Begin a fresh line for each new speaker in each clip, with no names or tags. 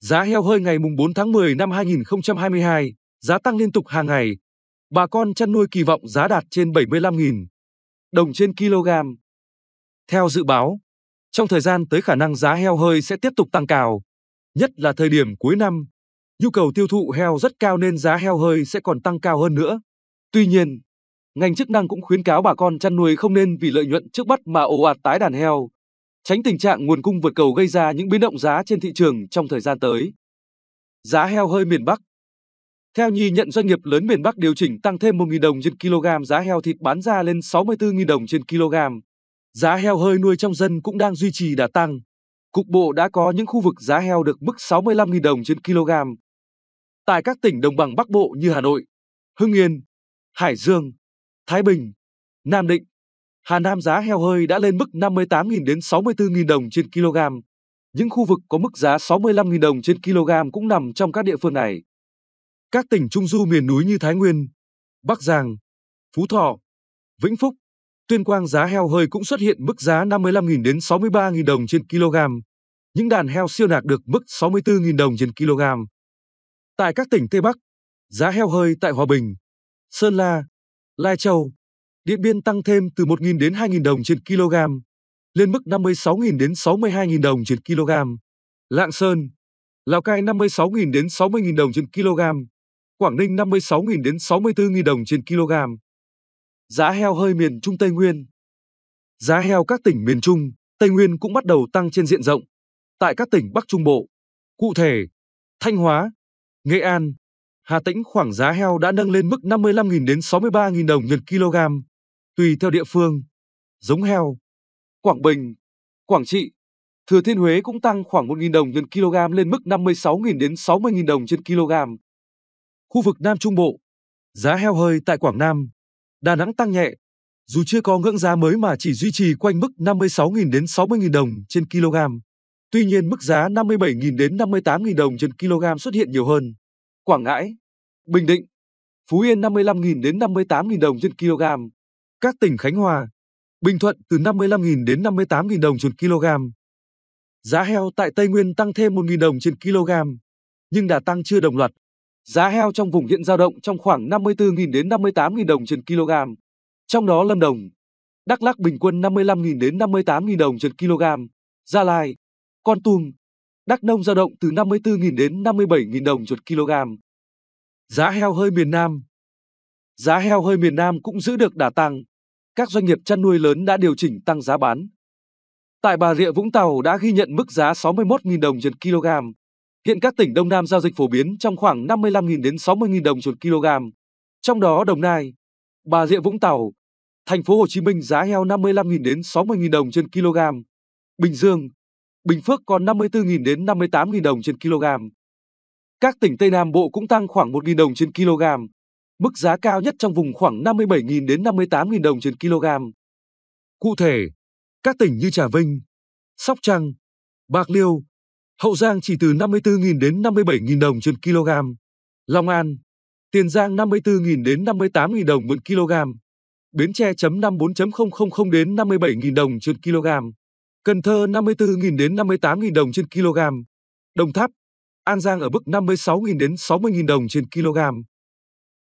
Giá heo hơi ngày 4 tháng 10 năm 2022, giá tăng liên tục hàng ngày. Bà con chăn nuôi kỳ vọng giá đạt trên 75.000 đồng trên kg. Theo dự báo, trong thời gian tới khả năng giá heo hơi sẽ tiếp tục tăng cao, nhất là thời điểm cuối năm. Nhu cầu tiêu thụ heo rất cao nên giá heo hơi sẽ còn tăng cao hơn nữa. Tuy nhiên, ngành chức năng cũng khuyến cáo bà con chăn nuôi không nên vì lợi nhuận trước mắt mà ồ ạt tái đàn heo, tránh tình trạng nguồn cung vượt cầu gây ra những biến động giá trên thị trường trong thời gian tới. Giá heo hơi miền Bắc Theo nhìn nhận doanh nghiệp lớn miền Bắc điều chỉnh tăng thêm 1.000 đồng trên kg giá heo thịt bán ra lên 64.000 đồng trên kg. Giá heo hơi nuôi trong dân cũng đang duy trì đà tăng. Cục bộ đã có những khu vực giá heo được mức 65.000 đồng trên kg. Tại các tỉnh đồng bằng Bắc Bộ như Hà Nội, Hưng Yên, Hải Dương, Thái Bình, Nam Định, Hà Nam giá heo hơi đã lên mức 58.000 đến 64.000 đồng trên kg. Những khu vực có mức giá 65.000 đồng trên kg cũng nằm trong các địa phương này. Các tỉnh trung du miền núi như Thái Nguyên, Bắc Giang, Phú Thọ, Vĩnh Phúc, Tuyên Quang giá heo hơi cũng xuất hiện mức giá 55.000 đến 63.000 đồng trên kg. Những đàn heo siêu nạc được mức 64.000 đồng trên kg. Tại các tỉnh Tây Bắc, giá heo hơi tại Hòa Bình, Sơn La, Lai Châu, Điện Biên tăng thêm từ 1.000 đến 2.000 đồng trên kg, lên mức 56.000 đến 62.000 đồng trên kg. Lạng Sơn, Lào Cai 56.000 đến 60.000 đồng trên kg, Quảng Ninh 56.000 đến 64.000 đồng trên kg. Giá heo hơi miền Trung Tây Nguyên Giá heo các tỉnh miền Trung, Tây Nguyên cũng bắt đầu tăng trên diện rộng. Tại các tỉnh Bắc Trung Bộ, cụ thể, Thanh Hóa, Nghệ An, Hà Tĩnh khoảng giá heo đã nâng lên mức 55.000 đến 63.000 đồng nhân kg, tùy theo địa phương, giống heo, Quảng Bình, Quảng Trị, Thừa Thiên Huế cũng tăng khoảng 1.000 đồng trên kg lên mức 56.000 đến 60.000 đồng trên kg. Khu vực Nam Trung Bộ, giá heo hơi tại Quảng Nam, Đà Nẵng tăng nhẹ, dù chưa có ngưỡng giá mới mà chỉ duy trì quanh mức 56.000 đến 60.000 đồng trên kg. Tuy nhiên mức giá 57.000 đến 58.000 đồng trên kg xuất hiện nhiều hơn. Quảng Ngãi, Bình Định, Phú Yên 55.000 đến 58.000 đồng trên kg. Các tỉnh Khánh Hòa, Bình Thuận từ 55.000 đến 58.000 đồng trên kg. Giá heo tại Tây Nguyên tăng thêm 1.000 đồng trên kg, nhưng đà tăng chưa đồng loạt. Giá heo trong vùng hiện dao động trong khoảng 54.000 đến 58.000 đồng trên kg. Trong đó Lâm Đồng, Đắk lắc bình quân 55.000 đến 58.000 đồng trên kg, Gia Lai, Con Tum, Đắk Nông dao động từ 54.000 đến 57.000 đồng trên kg. Giá heo hơi miền Nam Giá heo hơi miền Nam cũng giữ được đà tăng, các doanh nghiệp chăn nuôi lớn đã điều chỉnh tăng giá bán. Tại Bà Rịa Vũng Tàu đã ghi nhận mức giá 61.000 đồng trên kg. Hiện các tỉnh Đông Nam giao dịch phổ biến trong khoảng 55.000 đến 60.000 đồng trên kg. Trong đó Đồng Nai, Bà Rịa Vũng Tàu, Thành phố Hồ Chí Minh giá heo 55.000 đến 60.000 đồng trên kg. Bình Dương, Bình Phước còn 54.000 đến 58.000 đồng trên kg. Các tỉnh Tây Nam Bộ cũng tăng khoảng 1.000 đồng trên kg. Mức giá cao nhất trong vùng khoảng 57.000 đến 58.000 đồng trên kg. Cụ thể, các tỉnh như Trà Vinh, Sóc Trăng, Bạc Liêu, Hậu Giang chỉ từ 54.000 đến 57.000 đồng trên kg. Long An, Tiền Giang 54.000 đến 58.000 đồng một kg. Bến Tre chấm 54.000 đến 57.000 đồng trên kg. Cần Thơ 54.000 đến 58.000 đồng trên kg. Đồng Tháp, An Giang ở mức 56.000 đến 60.000 đồng trên kg.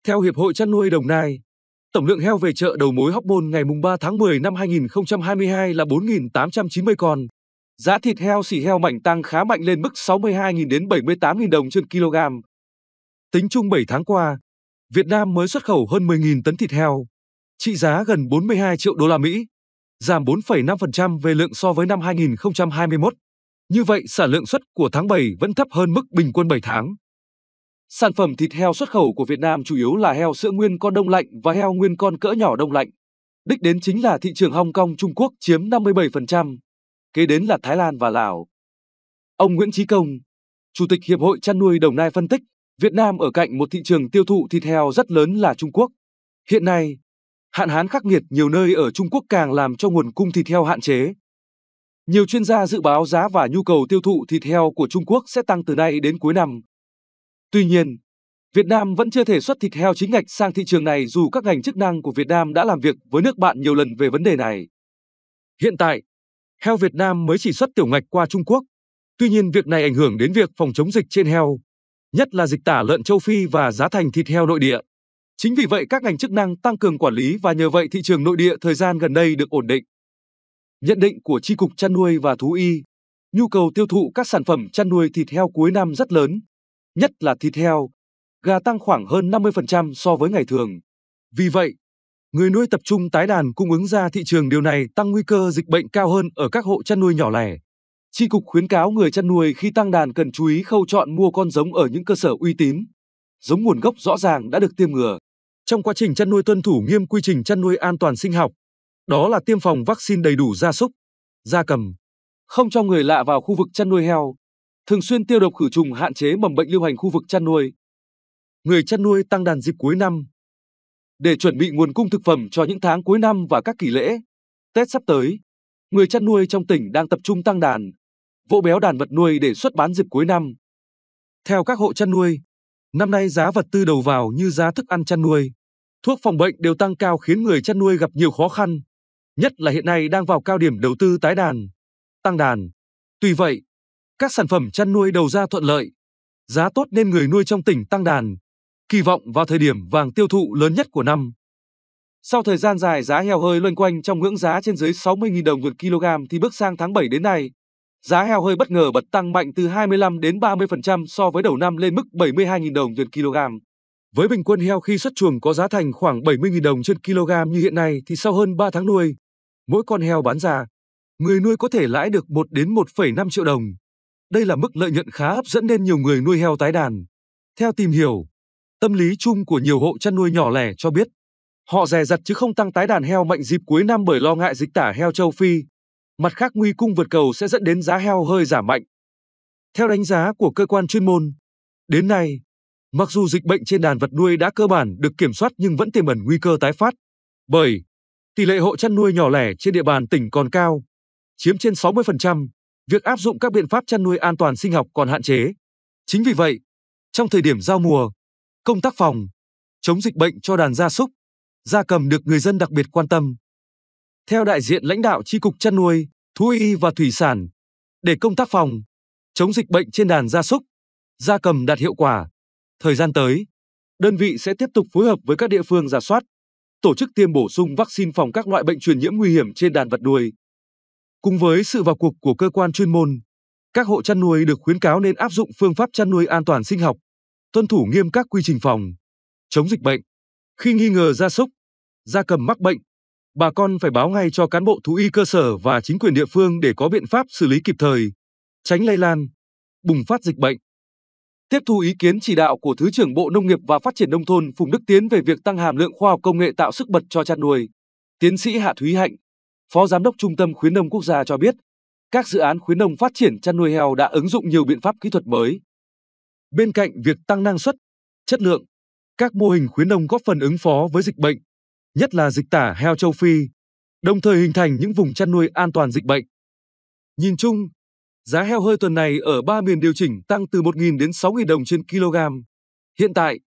Theo Hiệp hội chăn nuôi Đồng Nai, tổng lượng heo về chợ đầu mối Hóc Môn ngày 3 tháng 10 năm 2022 là 4.890 con. Giá thịt heo xỉ heo mạnh tăng khá mạnh lên mức 62.000 đến 78.000 đồng trên kg. Tính chung 7 tháng qua, Việt Nam mới xuất khẩu hơn 10.000 tấn thịt heo, trị giá gần 42 triệu đô la Mỹ, giảm 4,5% về lượng so với năm 2021. Như vậy, sản lượng xuất của tháng 7 vẫn thấp hơn mức bình quân 7 tháng. Sản phẩm thịt heo xuất khẩu của Việt Nam chủ yếu là heo sữa nguyên con đông lạnh và heo nguyên con cỡ nhỏ đông lạnh. Đích đến chính là thị trường Hong Kong Trung Quốc chiếm 57%, kế đến là Thái Lan và Lào. Ông Nguyễn Trí Công, Chủ tịch Hiệp hội chăn nuôi Đồng Nai phân tích, Việt Nam ở cạnh một thị trường tiêu thụ thịt heo rất lớn là Trung Quốc. Hiện nay, hạn hán khắc nghiệt nhiều nơi ở Trung Quốc càng làm cho nguồn cung thịt heo hạn chế. Nhiều chuyên gia dự báo giá và nhu cầu tiêu thụ thịt heo của Trung Quốc sẽ tăng từ nay đến cuối năm. Tuy nhiên, Việt Nam vẫn chưa thể xuất thịt heo chính ngạch sang thị trường này dù các ngành chức năng của Việt Nam đã làm việc với nước bạn nhiều lần về vấn đề này. Hiện tại, heo Việt Nam mới chỉ xuất tiểu ngạch qua Trung Quốc. Tuy nhiên việc này ảnh hưởng đến việc phòng chống dịch trên heo, nhất là dịch tả lợn châu Phi và giá thành thịt heo nội địa. Chính vì vậy các ngành chức năng tăng cường quản lý và nhờ vậy thị trường nội địa thời gian gần đây được ổn định. Nhận định của tri cục chăn nuôi và thú y, nhu cầu tiêu thụ các sản phẩm chăn nuôi thịt heo cuối năm rất lớn nhất là thịt heo, gà tăng khoảng hơn 50% so với ngày thường. Vì vậy, người nuôi tập trung tái đàn cung ứng ra thị trường điều này tăng nguy cơ dịch bệnh cao hơn ở các hộ chăn nuôi nhỏ lẻ. Chi cục khuyến cáo người chăn nuôi khi tăng đàn cần chú ý khâu chọn mua con giống ở những cơ sở uy tín, giống nguồn gốc rõ ràng đã được tiêm ngừa. Trong quá trình chăn nuôi tuân thủ nghiêm quy trình chăn nuôi an toàn sinh học, đó là tiêm phòng vaccine đầy đủ gia súc, gia cầm, không cho người lạ vào khu vực chăn nuôi heo, thường xuyên tiêu độc khử trùng hạn chế mầm bệnh lưu hành khu vực chăn nuôi. Người chăn nuôi tăng đàn dịp cuối năm. Để chuẩn bị nguồn cung thực phẩm cho những tháng cuối năm và các kỳ lễ, Tết sắp tới, người chăn nuôi trong tỉnh đang tập trung tăng đàn, vỗ béo đàn vật nuôi để xuất bán dịp cuối năm. Theo các hộ chăn nuôi, năm nay giá vật tư đầu vào như giá thức ăn chăn nuôi, thuốc phòng bệnh đều tăng cao khiến người chăn nuôi gặp nhiều khó khăn, nhất là hiện nay đang vào cao điểm đầu tư tái đàn, tăng đàn. Tuy vậy, các sản phẩm chăn nuôi đầu ra thuận lợi, giá tốt nên người nuôi trong tỉnh tăng đàn, kỳ vọng vào thời điểm vàng tiêu thụ lớn nhất của năm. Sau thời gian dài giá heo hơi loanh quanh trong ngưỡng giá trên dưới 60.000 đồng một kg thì bước sang tháng 7 đến nay, giá heo hơi bất ngờ bật tăng mạnh từ 25 đến 30% so với đầu năm lên mức 72.000 đồng trên kg. Với bình quân heo khi xuất chuồng có giá thành khoảng 70.000 đồng trên kg như hiện nay thì sau hơn 3 tháng nuôi, mỗi con heo bán ra, người nuôi có thể lãi được 1 đến 1,5 triệu đồng. Đây là mức lợi nhuận khá hấp dẫn nên nhiều người nuôi heo tái đàn. Theo tìm hiểu, tâm lý chung của nhiều hộ chăn nuôi nhỏ lẻ cho biết, họ dè dặt chứ không tăng tái đàn heo mạnh dịp cuối năm bởi lo ngại dịch tả heo châu Phi. Mặt khác nguy cung vượt cầu sẽ dẫn đến giá heo hơi giảm mạnh. Theo đánh giá của cơ quan chuyên môn, đến nay, mặc dù dịch bệnh trên đàn vật nuôi đã cơ bản được kiểm soát nhưng vẫn tiềm ẩn nguy cơ tái phát. Bởi tỷ lệ hộ chăn nuôi nhỏ lẻ trên địa bàn tỉnh còn cao, chiếm trên 60% việc áp dụng các biện pháp chăn nuôi an toàn sinh học còn hạn chế. Chính vì vậy, trong thời điểm giao mùa, công tác phòng, chống dịch bệnh cho đàn gia súc, gia cầm được người dân đặc biệt quan tâm. Theo đại diện lãnh đạo Tri Cục Chăn nuôi, Thú y và Thủy sản, để công tác phòng, chống dịch bệnh trên đàn gia súc, gia cầm đạt hiệu quả, thời gian tới, đơn vị sẽ tiếp tục phối hợp với các địa phương giả soát, tổ chức tiêm bổ sung vaccine phòng các loại bệnh truyền nhiễm nguy hiểm trên đàn vật nuôi. Cùng với sự vào cuộc của cơ quan chuyên môn, các hộ chăn nuôi được khuyến cáo nên áp dụng phương pháp chăn nuôi an toàn sinh học, tuân thủ nghiêm các quy trình phòng chống dịch bệnh. Khi nghi ngờ gia súc, gia cầm mắc bệnh, bà con phải báo ngay cho cán bộ thú y cơ sở và chính quyền địa phương để có biện pháp xử lý kịp thời, tránh lây lan, bùng phát dịch bệnh. Tiếp thu ý kiến chỉ đạo của Thứ trưởng Bộ Nông nghiệp và Phát triển Nông thôn Phùng Đức Tiến về việc tăng hàm lượng khoa học công nghệ tạo sức bật cho chăn nuôi. Tiến sĩ Hạ Thúy Hạnh Phó Giám đốc Trung tâm Khuyến nông Quốc gia cho biết, các dự án khuyến nông phát triển chăn nuôi heo đã ứng dụng nhiều biện pháp kỹ thuật mới. Bên cạnh việc tăng năng suất, chất lượng, các mô hình khuyến nông góp phần ứng phó với dịch bệnh, nhất là dịch tả heo châu Phi, đồng thời hình thành những vùng chăn nuôi an toàn dịch bệnh. Nhìn chung, giá heo hơi tuần này ở ba miền điều chỉnh tăng từ 1.000 đến 6.000 đồng trên kg. Hiện tại,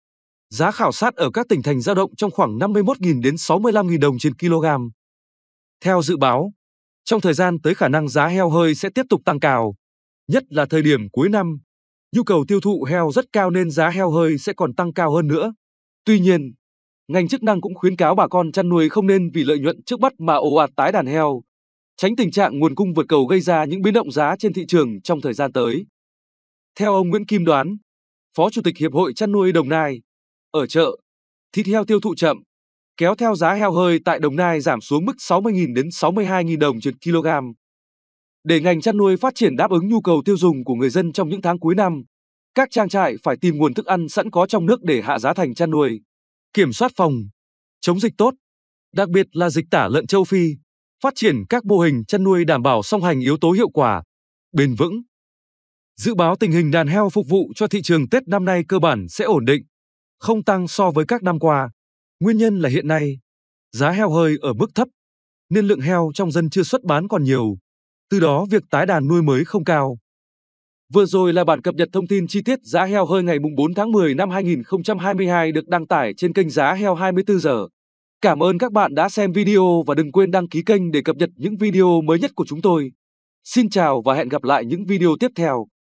giá khảo sát ở các tỉnh thành dao động trong khoảng 51.000 đến 65.000 đồng trên kg. Theo dự báo, trong thời gian tới khả năng giá heo hơi sẽ tiếp tục tăng cao, nhất là thời điểm cuối năm. Nhu cầu tiêu thụ heo rất cao nên giá heo hơi sẽ còn tăng cao hơn nữa. Tuy nhiên, ngành chức năng cũng khuyến cáo bà con chăn nuôi không nên vì lợi nhuận trước mắt mà ồ ạt tái đàn heo, tránh tình trạng nguồn cung vượt cầu gây ra những biến động giá trên thị trường trong thời gian tới. Theo ông Nguyễn Kim Đoán, Phó Chủ tịch Hiệp hội Chăn nuôi Đồng Nai, ở chợ, thịt heo tiêu thụ chậm, kéo theo giá heo hơi tại Đồng Nai giảm xuống mức 60.000 đến 62.000 đồng trên kg. Để ngành chăn nuôi phát triển đáp ứng nhu cầu tiêu dùng của người dân trong những tháng cuối năm, các trang trại phải tìm nguồn thức ăn sẵn có trong nước để hạ giá thành chăn nuôi, kiểm soát phòng, chống dịch tốt, đặc biệt là dịch tả lợn châu Phi, phát triển các mô hình chăn nuôi đảm bảo song hành yếu tố hiệu quả, bền vững. Dự báo tình hình đàn heo phục vụ cho thị trường Tết năm nay cơ bản sẽ ổn định, không tăng so với các năm qua. Nguyên nhân là hiện nay, giá heo hơi ở mức thấp, nên lượng heo trong dân chưa xuất bán còn nhiều, từ đó việc tái đàn nuôi mới không cao. Vừa rồi là bản cập nhật thông tin chi tiết giá heo hơi ngày 4 tháng 10 năm 2022 được đăng tải trên kênh Giá Heo 24 giờ. Cảm ơn các bạn đã xem video và đừng quên đăng ký kênh để cập nhật những video mới nhất của chúng tôi. Xin chào và hẹn gặp lại những video tiếp theo.